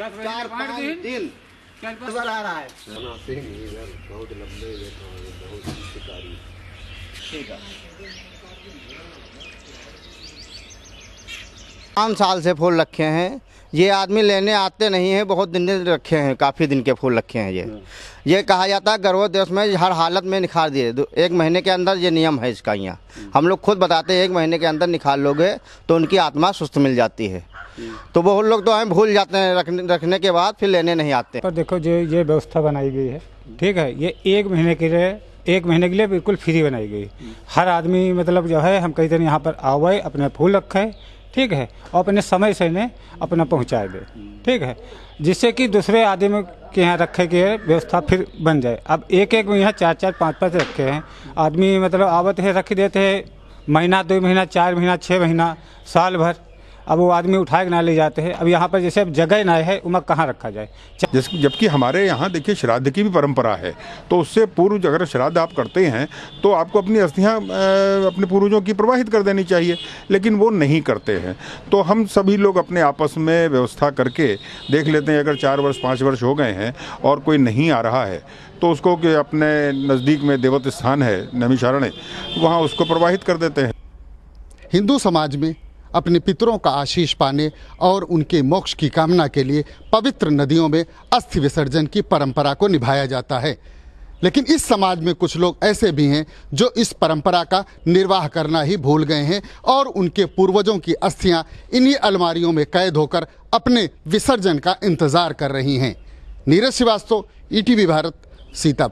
का चार पांच दिन नजर आ रहा है तो पाँच साल से फूल रखे हैं ये आदमी लेने आते नहीं हैं बहुत दिन रखे हैं काफ़ी दिन के फूल रखे हैं ये हम्म। ये कहा जाता है गर्भ देश में हर हालत में निखार दिए एक महीने के अंदर ये नियम है इसका यहाँ हम्म। हम लोग खुद बताते हैं एक महीने के अंदर निखार लोगे तो उनकी आत्मा सुस्त मिल जाती है तो बहुत लोग तो हमें भूल जाते हैं रखने रखने के बाद फिर लेने नहीं आते पर देखो जो ये व्यवस्था बनाई गई है ठीक है ये एक महीने के लिए एक महीने के लिए बिल्कुल फ्री बनाई गई हर आदमी मतलब जो है हम कई दिन यहाँ पर आवे अपने फूल रखे ठीक है और अपने समय से इन्हें अपना पहुँचा दे ठीक है जिससे कि दूसरे आदमी के यहाँ रखे के व्यवस्था फिर बन जाए अब एक एक यहाँ चार चार पाँच पाँच रखे हैं आदमी मतलब आवत तो है रख देते हैं महीना दो महीना चार महीना छः महीना साल भर अब वो आदमी उठा के ना ले जाते हैं अब यहाँ पर जैसे अब जगह ना है उमक कहाँ रखा जाए जबकि हमारे यहाँ देखिए श्राद्ध की भी परंपरा है तो उससे पूर्व अगर श्राद्ध आप करते हैं तो आपको अपनी अस्थियाँ अपने पूर्वजों की प्रवाहित कर देनी चाहिए लेकिन वो नहीं करते हैं तो हम सभी लोग अपने आपस में व्यवस्था करके देख लेते हैं अगर चार वर्ष पाँच वर्ष हो गए हैं और कोई नहीं आ रहा है तो उसको कि अपने नज़दीक में देवत स्थान है नमिशारण्य वहाँ उसको प्रवाहित कर देते हैं हिंदू समाज में अपने पितरों का आशीष पाने और उनके मोक्ष की कामना के लिए पवित्र नदियों में अस्थि विसर्जन की परंपरा को निभाया जाता है लेकिन इस समाज में कुछ लोग ऐसे भी हैं जो इस परंपरा का निर्वाह करना ही भूल गए हैं और उनके पूर्वजों की अस्थियां इन्हीं अलमारियों में कैद होकर अपने विसर्जन का इंतजार कर रही हैं नीरज श्रीवास्तव ई e भारत सीता